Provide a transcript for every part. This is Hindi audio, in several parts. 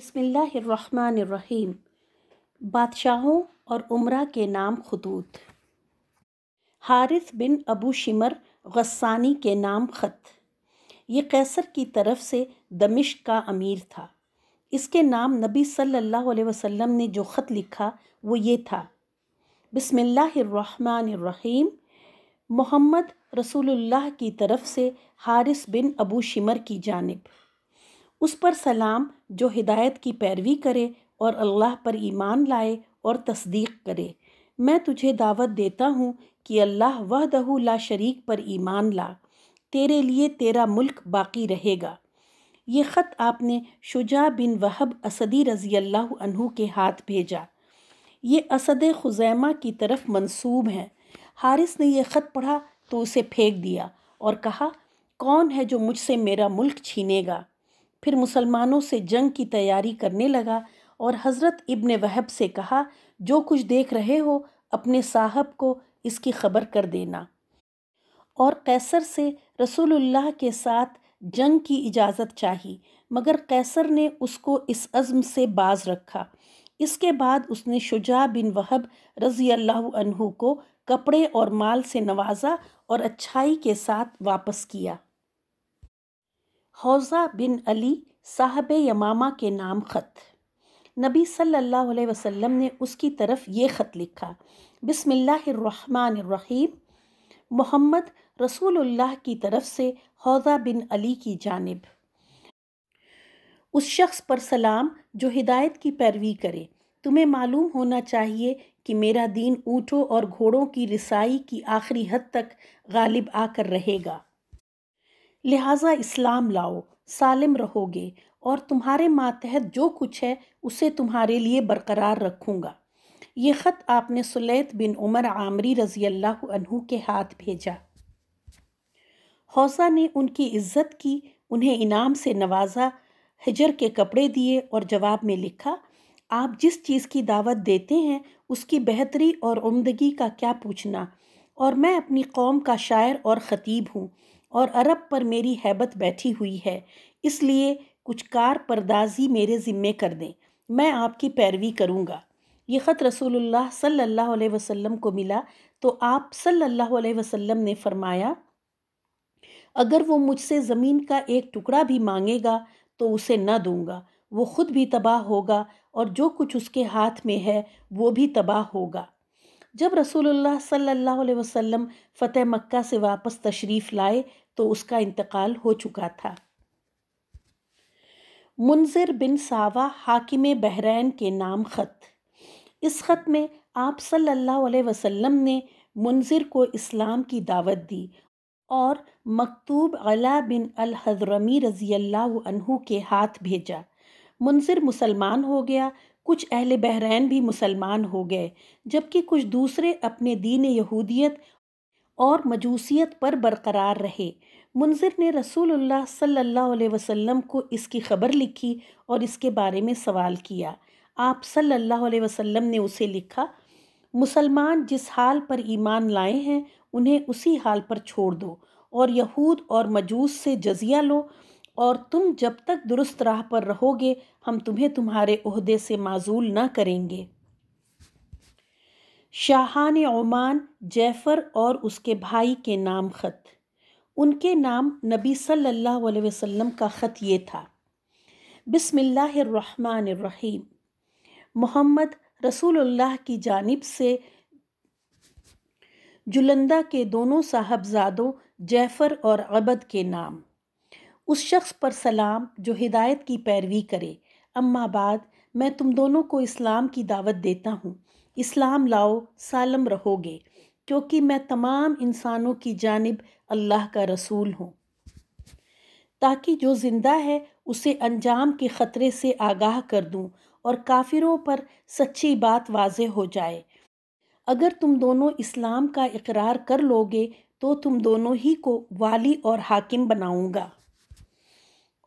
बसमिल्लाम बादशाहों और उम्रा के नाम खतूत Haris bin Abu Shimar Ghassani के नाम ख़त ये कैसर की तरफ से दमिश का अमीर था इसके नाम नबी सल्लल्लाहु अलैहि वसल्लम ने जो ख़त लिखा वो ये था बसमिल्लाम मोहम्मद रसूलुल्लाह की तरफ से हारिस बिन अबू शिमर की जानब उस पर सलाम जो हिदायत की पैरवी करे और अल्लाह पर ईमान लाए और तस्दीक करे मैं तुझे दावत देता हूँ कि अल्लाह वह दहू ला शरीक पर ईमान ला तेरे लिए तेरा मुल्क बाकी रहेगा ये ख़त आपने शुजा बिन वहब असदी रज़ी अल्लाह अनहु के हाथ भेजा ये असद खुजैमा की तरफ मंसूब हैं हारिस ने यह ख़त पढ़ा तो उसे फेंक दिया और कहा कौन है जो मुझसे मेरा मुल्क छीनेगा फिर मुसलमानों से जंग की तैयारी करने लगा और हज़रत इब्न वहब से कहा जो कुछ देख रहे हो अपने साहब को इसकी खबर कर देना और कैसर से रसूलुल्लाह के साथ जंग की इजाज़त चाही मगर कैसर ने उसको इस अज़म से बाज रखा इसके बाद उसने शुजा बिन वहब रज़ी अल्लाह को कपड़े और माल से नवाजा और अच्छाई के साथ वापस किया हौज़ा बिन अली साहब यमामा के नाम ख़त नबी सल्लल्लाहु अलैहि वसल्लम ने उसकी तरफ ये ख़त लिखा रहीम मोहम्मद रसूलुल्लाह की तरफ से हौज़ा बिन अली की जानब उस शख्स पर सलाम जो हिदायत की पैरवी करे तुम्हें मालूम होना चाहिए कि मेरा दीन ऊँटों और घोड़ों की रिसाई की आखिरी हद तक गालिब आकर रहेगा लिहाजा इस्लाम लाओ सालिम रहोगे और तुम्हारे मातहत जो कुछ है उसे तुम्हारे लिए बरकरार रखूँगा ये ख़त आपने सुलैत बिन उमर आमरी रज़ी अल्लाह के हाथ भेजा हौसा ने उनकी इज्जत की उन्हें इनाम से नवाजा हजर के कपड़े दिए और जवाब में लिखा आप जिस चीज़ की दावत देते हैं उसकी बेहतरी और उमदगी का क्या पूछना और मैं अपनी कौम का शायर और ख़तीब हूँ और अरब पर मेरी हैबत बैठी हुई है इसलिए कुछ कार परदाजी मेरे ज़िम्मे कर दें मैं आपकी पैरवी करूँगा ये ख़त रसूलुल्लाह सल्लल्लाहु अलैहि वसल्लम को मिला तो आप सल्लल्लाहु अलैहि वसल्लम ने फरमाया अगर वो मुझसे ज़मीन का एक टुकड़ा भी मांगेगा तो उसे न दूंगा वो ख़ुद भी तबाह होगा और जो कुछ उसके हाथ में है वो भी तबाह होगा जब रसूलुल्लाह सल्लल्लाहु अलैहि वसल्लम फ़तेह मक्का से वापस तशरीफ़ लाए तो उसका इंतकाल हो चुका था मुनजिर बिन सावा हाकिम बहरैन के नाम ख़त इस ख़त में आप सल्लल्लाहु अलैहि वसल्लम ने मुनजिर को इस्लाम की दावत दी और मकतूब अला बिन अल हजरमी रज़ी अल्लाह के हाथ भेजा मुनजिर मुसलमान हो गया कुछ अहल बहरैन भी मुसलमान हो गए जबकि कुछ दूसरे अपने दीन यहूदियत और मजूसियत पर बरकरार रहे मुंजिर ने रसूलुल्लाह सल्लल्लाहु अलैहि वसल्लम को इसकी खबर लिखी और इसके बारे में सवाल किया आप सल्लल्लाहु अलैहि वसल्लम ने उसे लिखा मुसलमान जिस हाल पर ईमान लाए हैं उन्हें उसी हाल पर छोड़ दो और यहूद और मजूस से जजिया लो और तुम जब तक दुरुस्त राह पर रहोगे हम तुम्हें तुम्हारे उहदे से माजूल ना करेंगे शाहान ओमान जैफ़र और उसके भाई के नाम ख़त उनके नाम नबी सल्लल्लाहु अलैहि वसल्लम का ख़त ये था बिसमीम मोहम्मद रसूलुल्लाह की जानिब से जुलंदा के दोनों साहबजादों जैफ़र और अबद के नाम उस शख्स पर सलाम जो हिदायत की पैरवी करे अम्मा बाद मैं तुम दोनों को इस्लाम की दावत देता हूँ इस्लाम लाओ सालम रहोगे क्योंकि मैं तमाम इंसानों की जानब अल्लाह का रसूल हूँ ताकि जो ज़िंदा है उसे अंजाम के ख़तरे से आगाह कर दूँ और काफिरों पर सच्ची बात वाज हो जाए अगर तुम दोनों इस्लाम का इकरार कर लोगे तो तुम दोनों ही को वाली और हाकिम बनाऊँगा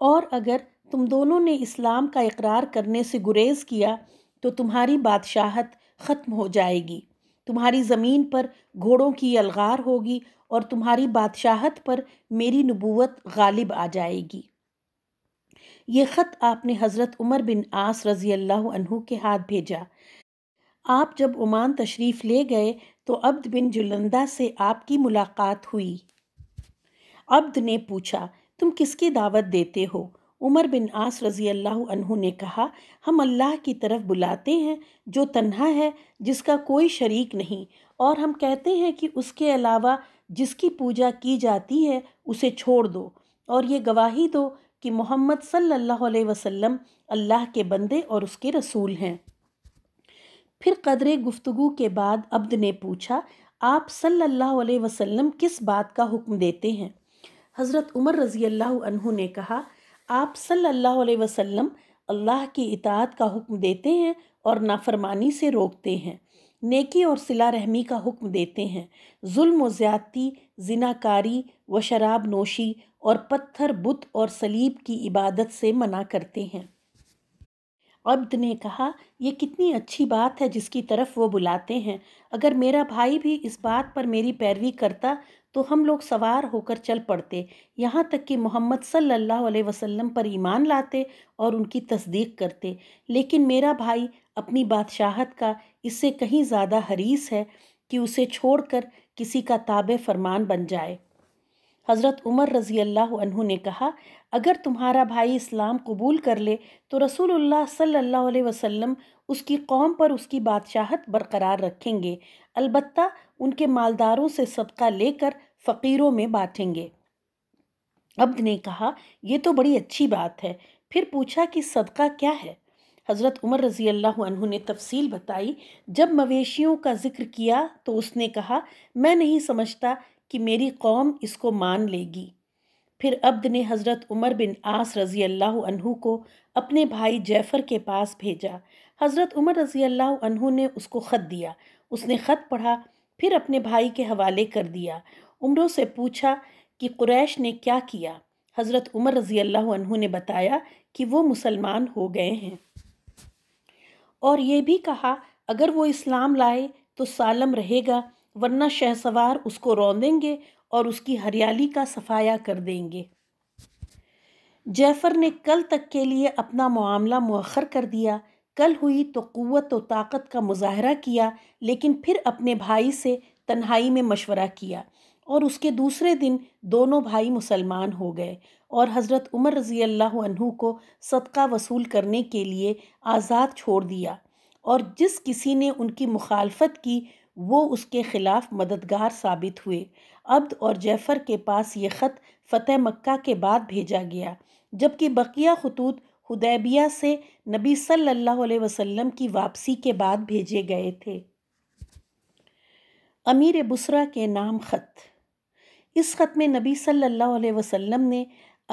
और अगर तुम दोनों ने इस्लाम का इकरार करने से गुरेज किया तो तुम्हारी बादशाहत ख़त्म हो जाएगी तुम्हारी ज़मीन पर घोड़ों की अलगार होगी और तुम्हारी बादशाहत पर मेरी नबूवत गालिब आ जाएगी ये ख़त आपने हज़रत उमर बिन आस रज़ी अल्लाह अनहु के हाथ भेजा आप जब ओमान तशरीफ़ ले गए तो अब्द बिन जुलंदा से आपकी मुलाकात हुई अब्द ने पूछा तुम किसकी दावत देते हो उमर बिन आस रज़ी अल्लाह ने कहा हम अल्लाह की तरफ बुलाते हैं जो तन्हा है जिसका कोई शरीक नहीं और हम कहते हैं कि उसके अलावा जिसकी पूजा की जाती है उसे छोड़ दो और ये गवाही दो कि मोहम्मद सल्लल्लाहु अलैहि वसल्लम अल्लाह के बंदे और उसके रसूल हैं फिर कदर गुफ्तु के बाद अब्द ने पूछा आप सल्लल्लाहु अलैहि वसल्लम किस बात का हुक्म देते हैं हज़रत उमर रज़ी अल्लाह ने कहा आप सल्लल्लाहु अलैहि वसल्लम अल्लाह की इतात का हुक्म देते हैं और नाफरमानी से रोकते हैं नेकी और सिला रहमी का हुक्म देते हैं जुल्म ज़्यादती जिनाकारी व शराब नोशी और पत्थर बुत और सलीब की इबादत से मना करते हैं अब्द ने कहा यह कितनी अच्छी बात है जिसकी तरफ वो बुलाते हैं अगर मेरा भाई भी इस बात पर मेरी पैरवी करता तो हम लोग सवार होकर चल पड़ते यहाँ तक कि मोहम्मद सल्लल्लाहु अलैहि वसल्लम पर ईमान लाते और उनकी तस्दीक करते लेकिन मेरा भाई अपनी बादशाहत का इससे कहीं ज़्यादा हरीस है कि उसे छोड़कर किसी का ताब फरमान बन जाए हज़रत उमर रज़ी अल्लाह ने कहा अगर तुम्हारा भाई इस्लाम कबूल कर ले तो रसूलुल्लाह सल्लल्लाहु अलैहि वसल्लम उसकी कौम पर उसकी बादशाहत बरकरार रखेंगे अलबत् उनके मालदारों से सदका लेकर फ़कीरों में बांटेंगे अब्द ने कहा यह तो बड़ी अच्छी बात है फिर पूछा कि सदका क्या है हज़रत उमर रज़ी अल्लाह ने तफसील बताई जब मवेशियों का जिक्र किया तो उसने कहा मैं नहीं समझता कि मेरी कौम इसको मान लेगी फिर अब्द ने हज़रत उमर बिन आस रज़ी अल्लाह को अपने भाई जैफ़र के पास भेजा हज़रत उमर रज़ी अल्लाह ने उसको ख़त दिया उसने ख़त पढ़ा फिर अपने भाई के हवाले कर दिया उमरों से पूछा कि कुरैश ने क्या किया हज़रत उमर रज़ी अल्लाह ने बताया कि वो मुसलमान हो गए हैं और ये भी कहा अगर वो इस्लाम लाए तो सालम रहेगा वरना शहसवार उसको रौंदेंगे और उसकी हरियाली का सफाया कर देंगे जैफ़र ने कल तक के लिए अपना मामला मौखर कर दिया कल हुई तो क़वत व तो ताकत का मुजाहरा किया लेकिन फिर अपने भाई से तन्हाई में मशवरा किया और उसके दूसरे दिन दोनों भाई मुसलमान हो गए और हज़रत उमर रज़ी अल्लाह को सदका वसूल करने के लिए आज़ाद छोड़ दिया और जिस किसी ने उनकी मुखालफत की वो उसके ख़िलाफ़ मददगार साबित हुए अब्द और जैफ़र के पास ये ख़त फ़तेह मक्का के बाद भेजा गया जबकि बकिया खतूत हुदैबिया से नबी सल्लल्लाहु अलैहि वसल्लम की वापसी के बाद भेजे गए थे अमीर बुसरा के नाम ख़त इस ख़त में नबी सल्लल्लाहु अलैहि वसल्लम ने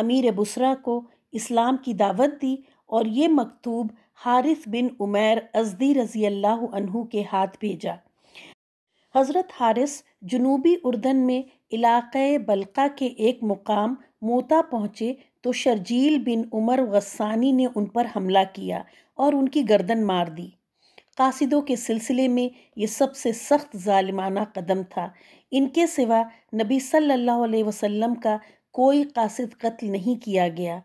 अमीर बुसरा को इस्लाम की दावत दी और ये मकतूब हारिस बिन उमैर अजदी रज़ी अल्लाह के हाथ भेजा हज़रत हारिस जनूबी उर्दन में इलाक़ बलका के एक मुकाम मोता पहुँचे तो शर्जील बिन उमर गस्सानी ने उन पर हमला किया और उनकी गर्दन मार दी कासिदों के सिलसिले में ये सबसे सख्त ालिमाना कदम था इनके सिवा नबी सल्लल्लाहु अलैहि वसल्लम का कोई कासिद कत्ल नहीं किया गया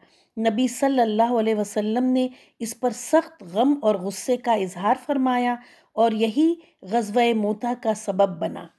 नबी सल्लल्लाहु अलैहि वसल्लम ने इस पर सख्त गम और गुस्से का इजहार फरमाया और यही गजब मोता का सबब बना